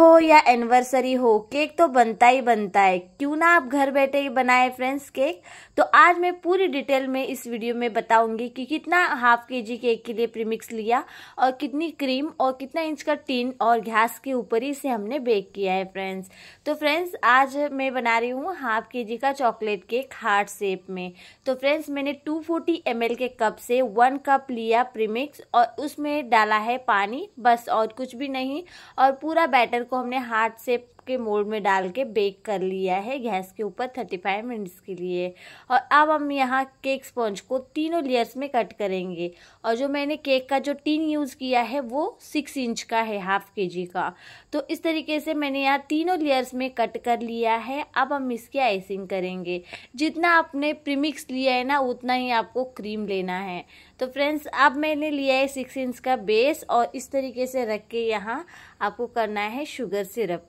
हो या एनिवर्सरी हो केक तो बनता ही बनता है क्यों ना आप घर बैठे ही बनाए फ्रेंड्स केक तो आज मैं पूरी डिटेल में इस वीडियो में बताऊंगी कि कितना हाफ के जी केक के लिए प्रीमिक्स लिया और कितनी क्रीम और कितना इंच का टीन और घास के ऊपर ही इसे हमने बेक किया है फ्रेंड्स तो फ्रेंड्स आज मैं बना रही हूँ हाफ के जी का चॉकलेट केक हार्ट शेप में तो फ्रेंड्स मैंने टू फोर्टी के कप से वन कप लिया प्रीमिक्स और उसमें डाला है पानी बस और कुछ भी नहीं और पूरा बैटर को हमने हार्ट शेप के मोल्ड में डाल के बेक कर लिया है गैस के ऊपर थर्टी फाइव मिनट्स के लिए और अब हम यहाँ केक स्पंज को तीनों लेयर्स में कट करेंगे और जो मैंने केक का जो टिन यूज़ किया है वो सिक्स इंच का है हाफ के जी का तो इस तरीके से मैंने यहाँ तीनों लेयर्स में कट कर लिया है अब हम इसकी आइसिंग करेंगे जितना आपने प्रीमिक्स लिया है ना उतना ही आपको क्रीम लेना है तो फ्रेंड्स अब मैंने लिया है सिक्स इंच का बेस और इस तरीके से रख के यहाँ आपको करना है शुगर सिरप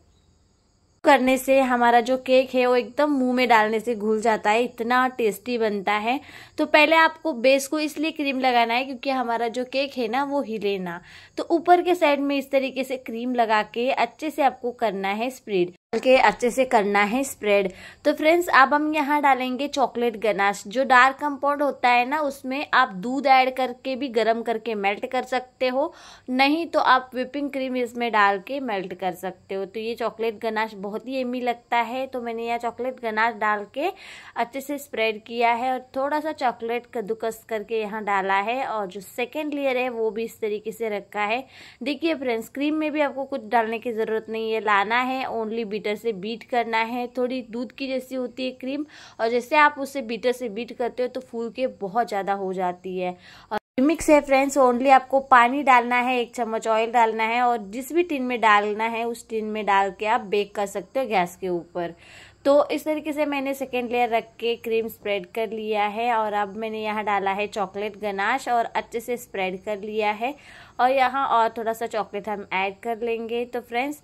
करने से हमारा जो केक है वो एकदम मुंह में डालने से घुल जाता है इतना टेस्टी बनता है तो पहले आपको बेस को इसलिए क्रीम लगाना है क्योंकि हमारा जो केक है ना वो हिले ना तो ऊपर के साइड में इस तरीके से क्रीम लगा के अच्छे से आपको करना है स्प्रेड के अच्छे से करना है स्प्रेड तो फ्रेंड्स अब हम यहाँ डालेंगे चॉकलेट गनाश जो डार्क कंपाउंड होता है ना उसमें आप दूध ऐड करके भी गर्म करके मेल्ट कर सकते हो नहीं तो आप विपिंग क्रीम इसमें डाल के मेल्ट कर सकते हो तो ये चॉकलेट गनाश बहुत ही एमी लगता है तो मैंने यहाँ चॉकलेट गनाश डाल के अच्छे से स्प्रेड किया है और थोड़ा सा चॉकलेट कद्दूकस करके यहाँ डाला है और जो सेकेंड लेयर है वो भी इस तरीके से रखा है देखिए फ्रेंड्स क्रीम में भी आपको कुछ डालने की ज़रूरत नहीं है लाना है ओनली बीटर से बीट करना है थोड़ी दूध की जैसी होती है क्रीम और जैसे आप उसे बीटर से बीट करते हो तो फूल के बहुत ज़्यादा हो जाती है और मिक्स है फ्रेंड्स ओनली आपको पानी डालना है एक चम्मच ऑयल डालना है और जिस भी टिन में डालना है उस टिन में डाल के आप बेक कर सकते हो गैस के ऊपर तो इस तरीके से मैंने सेकेंड लेयर रख के क्रीम स्प्रेड कर लिया है और अब मैंने यहाँ डाला है चॉकलेट गनाश और अच्छे से स्प्रेड कर लिया है और यहाँ और थोड़ा सा चॉकलेट हम ऐड कर लेंगे तो फ्रेंड्स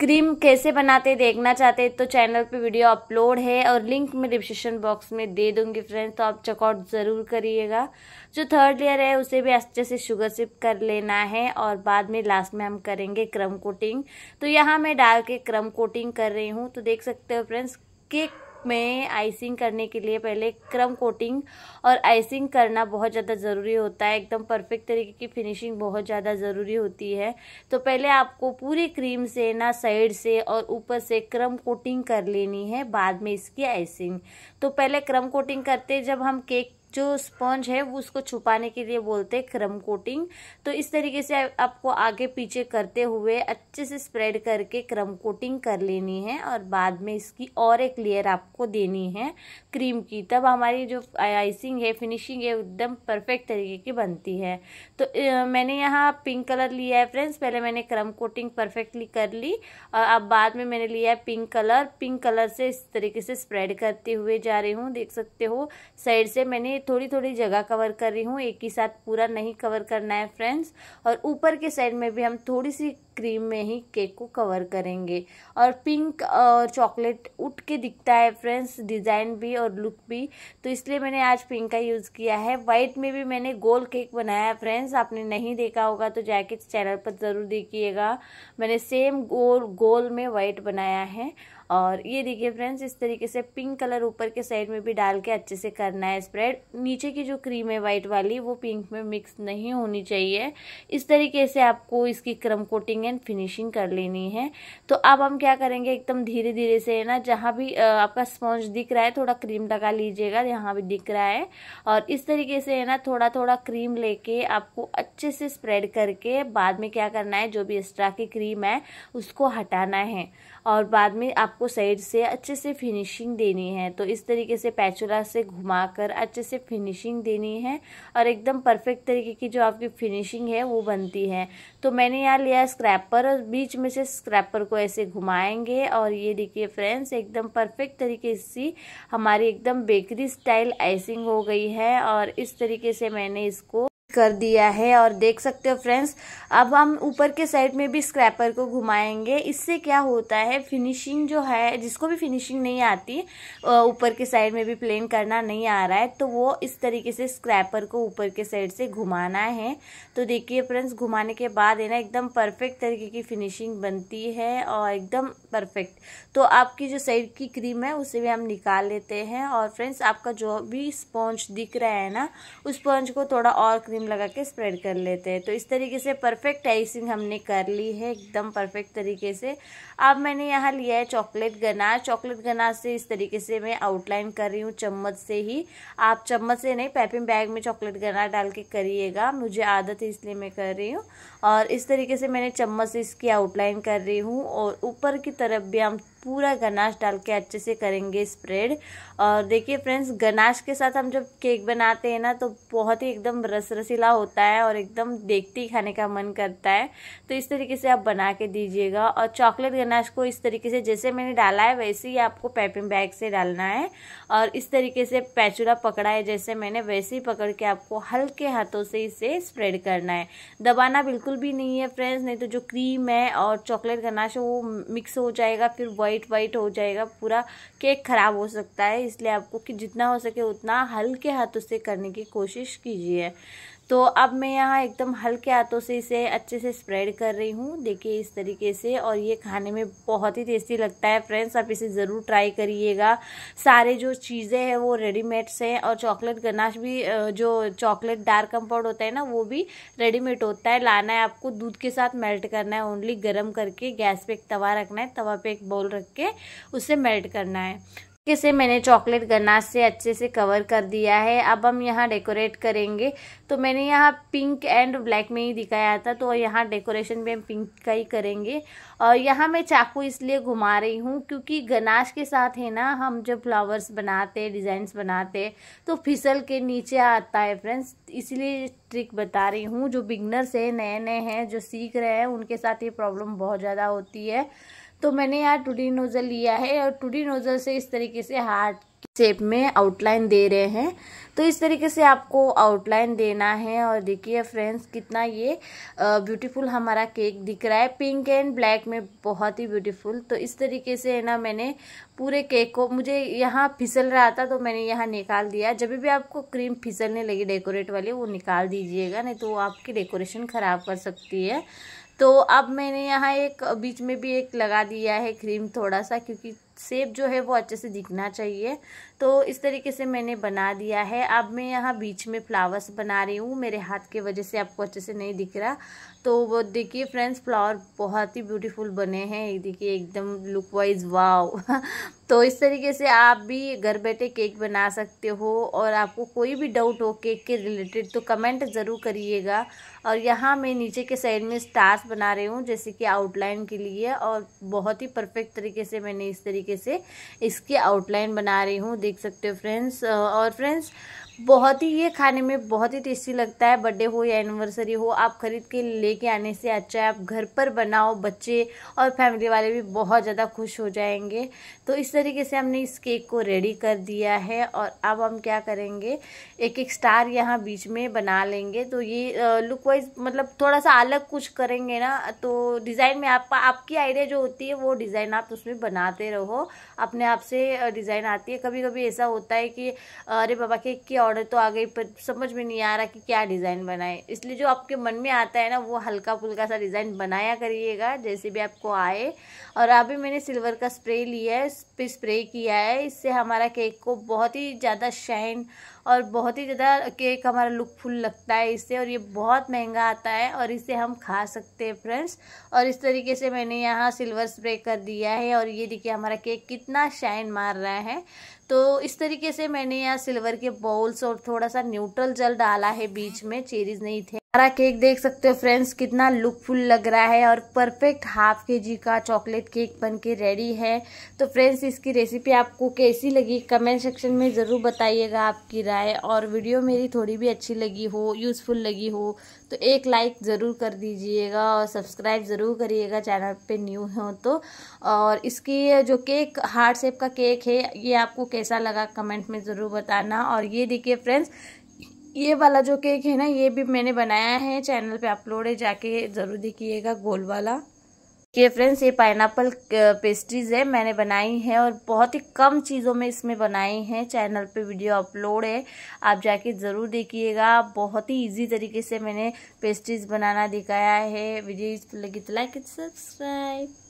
क्रीम कैसे बनाते देखना चाहते तो चैनल पे वीडियो अपलोड है और लिंक मैं डिस्क्रिप्शन बॉक्स में दे दूंगी फ्रेंड्स तो आप चेकआउट ज़रूर करिएगा जो थर्ड लेयर है उसे भी अच्छे से शुगर सिप कर लेना है और बाद में लास्ट में हम करेंगे क्रम कोटिंग तो यहाँ मैं डाल के क्रम कोटिंग कर रही हूँ तो देख सकते हो फ्रेंड्स केक में आइसिंग करने के लिए पहले क्रम कोटिंग और आइसिंग करना बहुत ज़्यादा ज़रूरी होता है एकदम परफेक्ट तरीके की फिनिशिंग बहुत ज़्यादा ज़रूरी होती है तो पहले आपको पूरी क्रीम से ना साइड से और ऊपर से क्रम कोटिंग कर लेनी है बाद में इसकी आइसिंग तो पहले क्रम कोटिंग करते जब हम केक जो स्पंज है वो उसको छुपाने के लिए बोलते हैं क्रम कोटिंग तो इस तरीके से आपको आगे पीछे करते हुए अच्छे से स्प्रेड करके क्रम कोटिंग कर लेनी है और बाद में इसकी और एक लेयर आपको देनी है क्रीम की तब हमारी जो आइसिंग है फिनिशिंग है एकदम परफेक्ट तरीके की बनती है तो मैंने यहाँ पिंक कलर लिया है फ्रेंड्स पहले मैंने क्रम कोटिंग परफेक्टली कर ली और अब बाद में मैंने लिया है पिंक कलर पिंक कलर से इस तरीके से स्प्रेड करते हुए जा रही हूँ देख सकते हो साइड से मैंने थोड़ी थोड़ी जगह कवर कर रही हूँ एक ही साथ पूरा नहीं कवर करना है फ्रेंड्स और ऊपर के साइड में भी हम थोड़ी सी क्रीम में ही केक को कवर करेंगे और पिंक और चॉकलेट उठ के दिखता है फ्रेंड्स डिज़ाइन भी और लुक भी तो इसलिए मैंने आज पिंक का यूज़ किया है वाइट में भी मैंने गोल केक बनाया है फ्रेंड्स आपने नहीं देखा होगा तो जाके चैनल पर ज़रूर देखिएगा मैंने सेम गोल गोल में वाइट बनाया है और ये देखिए फ्रेंड्स इस तरीके से पिंक कलर ऊपर के साइड में भी डाल के अच्छे से करना है स्प्रेड नीचे की जो क्रीम है वाइट वाली वो पिंक में मिक्स नहीं होनी चाहिए इस तरीके से आपको इसकी क्रम कोटिंग एंड फिनिशिंग कर लेनी है तो अब हम क्या करेंगे एकदम धीरे धीरे से है ना जहाँ भी आपका स्पॉन्ज दिख रहा है थोड़ा क्रीम लगा लीजिएगा यहाँ भी दिख रहा है और इस तरीके से है ना थोड़ा थोड़ा क्रीम लेके आपको अच्छे से स्प्रेड करके बाद में क्या करना है जो भी एक्स्ट्रा की क्रीम है उसको हटाना है और बाद में आपको साइड से अच्छे से फिनिशिंग देनी है तो इस तरीके से पैचुला से घुमाकर अच्छे से फिनिशिंग देनी है और एकदम परफेक्ट तरीके की जो आपकी फिनिशिंग है वो बनती है तो मैंने यहाँ लिया स्क्रैपर और बीच में से स्क्रैपर को ऐसे घुमाएंगे और ये देखिए फ्रेंड्स एकदम परफेक्ट तरीके से हमारी एकदम बेकरी स्टाइल आइसिंग हो गई है और इस तरीके से मैंने इसको कर दिया है और देख सकते हो फ्रेंड्स अब हम ऊपर के साइड में भी स्क्रैपर को घुमाएंगे इससे क्या होता है फिनिशिंग जो है जिसको भी फिनिशिंग नहीं आती ऊपर के साइड में भी प्लेन करना नहीं आ रहा है तो वो इस तरीके से स्क्रैपर को ऊपर के साइड से घुमाना है तो देखिए फ्रेंड्स घुमाने के बाद है ना एकदम परफेक्ट तरीके की फिनिशिंग बनती है और एकदम परफेक्ट तो आपकी जो साइड की क्रीम है उसे भी हम निकाल लेते हैं और फ्रेंड्स आपका जो भी स्पॉन्ज दिख रहा है ना उस स्पॉन्ज को थोड़ा और क्रीम क्रीम लगा के स्प्रेड कर लेते हैं तो इस तरीके से परफेक्ट आइसिंग हमने कर ली है एकदम परफेक्ट तरीके से अब मैंने यहाँ लिया है चॉकलेट गनाज चॉकलेट गनाज से इस तरीके से मैं आउटलाइन कर रही हूँ चम्मच से ही आप चम्मच से नहीं पैपिंग बैग में चॉकलेट गनाज डाल के करिएगा मुझे आदत है इसलिए मैं कर रही हूँ और इस तरीके से मैंने चम्मच से इसकी आउटलाइन कर रही हूँ और ऊपर की तरफ भी हम पूरा गनाश डाल के अच्छे से करेंगे स्प्रेड और देखिए फ्रेंड्स गनाश के साथ हम जब केक बनाते हैं ना तो बहुत ही एकदम रस रसीला होता है और एकदम देखते ही खाने का मन करता है तो इस तरीके से आप बना के दीजिएगा और चॉकलेट गनाश को इस तरीके से जैसे मैंने डाला है वैसे ही आपको पैपिंग बैग से डालना है और इस तरीके से पैचूला पकड़ा है जैसे मैंने वैसे ही पकड़ के आपको हल्के हाथों से इसे स्प्रेड करना है दबाना बिल्कुल भी नहीं है फ्रेंड्स नहीं तो जो क्रीम है और चॉकलेट गनाश है वो मिक्स हो जाएगा फिर वही वाइट वाइट हो जाएगा पूरा केक ख़राब हो सकता है इसलिए आपको कि जितना हो सके उतना हल्के हाथों से करने की कोशिश कीजिए तो अब मैं यहाँ एकदम हल्के हाथों से इसे अच्छे से स्प्रेड कर रही हूँ देखिए इस तरीके से और ये खाने में बहुत ही टेस्टी लगता है फ्रेंड्स आप इसे ज़रूर ट्राई करिएगा सारे जो चीज़ें हैं वो रेडीमेड्स हैं और चॉकलेट गनाश भी जो चॉकलेट डार्क कंपाउंड होता है ना वो भी रेडीमेड होता है लाना है आपको दूध के साथ मेल्ट करना है ओनली गर्म करके गैस पर एक तवा रखना है तवा पर एक बॉल रख के उसे मेल्ट करना है किसे मैंने चॉकलेट गनाज से अच्छे से कवर कर दिया है अब हम यहाँ डेकोरेट करेंगे तो मैंने यहाँ पिंक एंड ब्लैक में ही दिखाया था तो यहाँ डेकोरेशन भी हम पिंक का ही करेंगे और यहाँ मैं चाकू इसलिए घुमा रही हूँ क्योंकि गनाश के साथ है ना हम जब फ्लावर्स बनाते डिज़ाइंस बनाते तो फिसल के नीचे आता है फ्रेंड्स इसीलिए ट्रिक बता रही हूँ जो बिगनर्स हैं नए नए हैं जो सीख रहे हैं उनके साथ ये प्रॉब्लम बहुत ज़्यादा होती है तो मैंने यहाँ टूडी नोज़ल लिया है और टूडी नोज़ल से इस तरीके से हार्ट शेप में आउटलाइन दे रहे हैं तो इस तरीके से आपको आउटलाइन देना है और देखिए फ्रेंड्स कितना ये ब्यूटीफुल हमारा केक दिख रहा है पिंक एंड ब्लैक में बहुत ही ब्यूटीफुल तो इस तरीके से है ना मैंने पूरे केक को मुझे यहाँ फिसल रहा था तो मैंने यहाँ निकाल दिया जब भी आपको क्रीम फिसलने लगी डेकोरेट वाली वो निकाल दीजिएगा नहीं तो वो आपकी डेकोरेशन ख़राब कर सकती है तो अब मैंने यहाँ एक बीच में भी एक लगा दिया है क्रीम थोड़ा सा क्योंकि सेप जो है वो अच्छे से दिखना चाहिए तो इस तरीके से मैंने बना दिया है अब मैं यहाँ बीच में फ्लावर्स बना रही हूँ मेरे हाथ की वजह से आपको अच्छे से नहीं दिख रहा तो वो देखिए फ्रेंड्स फ्लावर बहुत ही ब्यूटीफुल बने हैं देखिए एकदम लुक वाइज वाव तो इस तरीके से आप भी घर बैठे केक बना सकते हो और आपको कोई भी डाउट हो केक के रिलेटेड तो कमेंट ज़रूर करिएगा और यहाँ मैं नीचे के साइड में स्टार्स बना रही हूँ जैसे कि आउटलाइन के लिए और बहुत ही परफेक्ट तरीके से मैंने इस तरीके तरीके से इसकी आउटलाइन बना रही हूँ देख सकते हो फ्रेंड्स और फ्रेंड्स बहुत ही ये खाने में बहुत ही टेस्टी लगता है बर्थडे हो या एनिवर्सरी हो आप ख़रीद के लेके आने से अच्छा है आप घर पर बनाओ बच्चे और फैमिली वाले भी बहुत ज़्यादा खुश हो जाएंगे तो इस तरीके से हमने इस केक को रेडी कर दिया है और अब हम क्या करेंगे एक एक स्टार यहाँ बीच में बना लेंगे तो ये लुक वाइज मतलब थोड़ा सा अलग कुछ करेंगे ना तो डिज़ाइन में आप आपकी आइडिया जो होती है वो डिज़ाइन आप उसमें बनाते रहो अपने आप से डिज़ाइन आती है कभी कभी ऐसा होता है कि अरे बाबा केक की ऑर्डर तो आ गई पर समझ में नहीं आ रहा कि क्या डिज़ाइन बनाए इसलिए जो आपके मन में आता है ना वो हल्का फुल्का सा डिज़ाइन बनाया करिएगा जैसे भी आपको आए और अभी मैंने सिल्वर का स्प्रे लिया है स्प्रे किया है इससे हमारा केक को बहुत ही ज़्यादा शाइन और बहुत ही ज़्यादा केक हमारा लुकफुल लगता है इससे और ये बहुत महंगा आता है और इसे हम खा सकते हैं फ्रेंड्स और इस तरीके से मैंने यहाँ सिल्वर स्प्रे कर दिया है और ये देखिए हमारा केक कितना शाइन मार रहा है तो इस तरीके से मैंने यहाँ सिल्वर के बॉल्स और थोड़ा सा न्यूट्रल जल डाला है बीच में चेरीज नहीं थे सारा केक देख सकते हो फ्रेंड्स कितना लुकफुल लग रहा है और परफेक्ट हाफ के जी का चॉकलेट केक बन के रेडी है तो फ्रेंड्स इसकी रेसिपी आपको कैसी लगी कमेंट सेक्शन में ज़रूर बताइएगा आपकी राय और वीडियो मेरी थोड़ी भी अच्छी लगी हो यूज़फुल लगी हो तो एक लाइक ज़रूर कर दीजिएगा और सब्सक्राइब ज़रूर करिएगा चैनल पर न्यू हो तो और इसकी जो केक हार्ट शेप का केक है ये आपको कैसा लगा कमेंट में ज़रूर बताना और ये देखिए फ्रेंड्स ये वाला जो केक है ना ये भी मैंने बनाया है चैनल पे अपलोड है जाके ज़रूर देखिएगा गोल वाला ये फ्रेंड्स ये पाइनएप्पल पेस्ट्रीज है मैंने बनाई है और बहुत ही कम चीज़ों में इसमें बनाई हैं चैनल पे वीडियो अपलोड है आप जाके ज़रूर देखिएगा बहुत ही इजी तरीके से मैंने पेस्ट्रीज बनाना दिखाया है वीडियो लगी तो लाइक एंड सब्सक्राइब